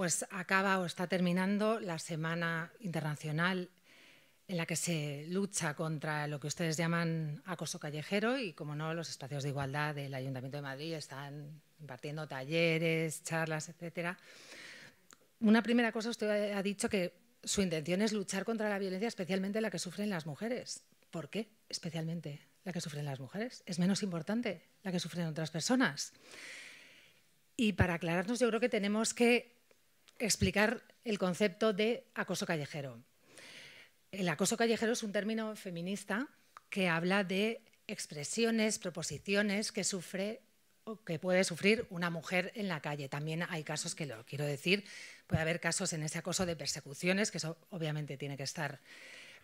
pues acaba o está terminando la Semana Internacional en la que se lucha contra lo que ustedes llaman acoso callejero y, como no, los espacios de igualdad del Ayuntamiento de Madrid están impartiendo talleres, charlas, etc. Una primera cosa, usted ha dicho que su intención es luchar contra la violencia, especialmente la que sufren las mujeres. ¿Por qué especialmente la que sufren las mujeres? Es menos importante la que sufren otras personas. Y para aclararnos, yo creo que tenemos que explicar el concepto de acoso callejero. El acoso callejero es un término feminista que habla de expresiones, proposiciones que sufre o que puede sufrir una mujer en la calle. También hay casos que lo quiero decir, puede haber casos en ese acoso de persecuciones, que eso obviamente tiene que estar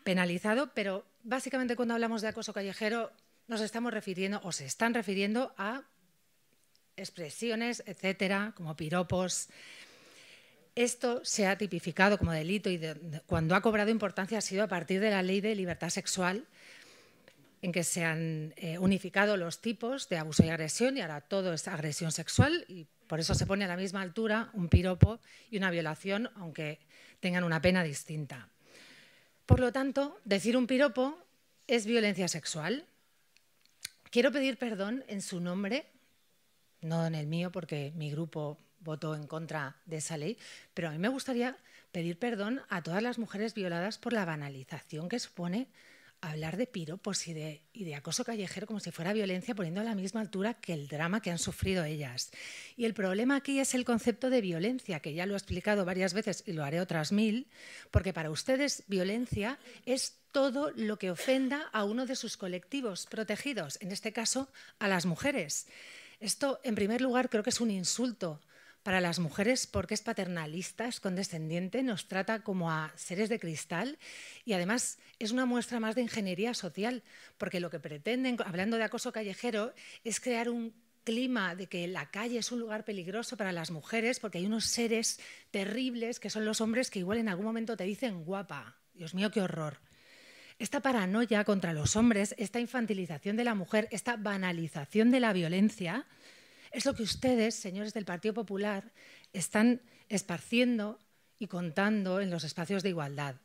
penalizado, pero básicamente cuando hablamos de acoso callejero nos estamos refiriendo o se están refiriendo a expresiones, etcétera, como piropos, esto se ha tipificado como delito y cuando ha cobrado importancia ha sido a partir de la ley de libertad sexual, en que se han eh, unificado los tipos de abuso y agresión y ahora todo es agresión sexual y por eso se pone a la misma altura un piropo y una violación, aunque tengan una pena distinta. Por lo tanto, decir un piropo es violencia sexual. Quiero pedir perdón en su nombre, no en el mío, porque mi grupo voto en contra de esa ley, pero a mí me gustaría pedir perdón a todas las mujeres violadas por la banalización que supone hablar de piropos y de, y de, acoso callejero como si fuera violencia, poniendo a la misma altura que el drama que han sufrido ellas. Y el problema aquí es el concepto de violencia, que ya lo he explicado varias veces y lo haré otras mil, porque para ustedes violencia es todo lo que ofenda a uno de sus colectivos protegidos, en este caso a las mujeres. Esto, en primer lugar, creo que es un insulto para las mujeres, porque es paternalista, es condescendiente, nos trata como a seres de cristal y además es una muestra más de ingeniería social, porque lo que pretenden, hablando de acoso callejero, es crear un clima de que la calle es un lugar peligroso para las mujeres, porque hay unos seres terribles que son los hombres que igual en algún momento te dicen guapa. Dios mío, qué horror. Esta paranoia contra los hombres, esta infantilización de la mujer, esta banalización de la violencia, es lo que ustedes, señores del Partido Popular, están esparciendo y contando en los espacios de igualdad.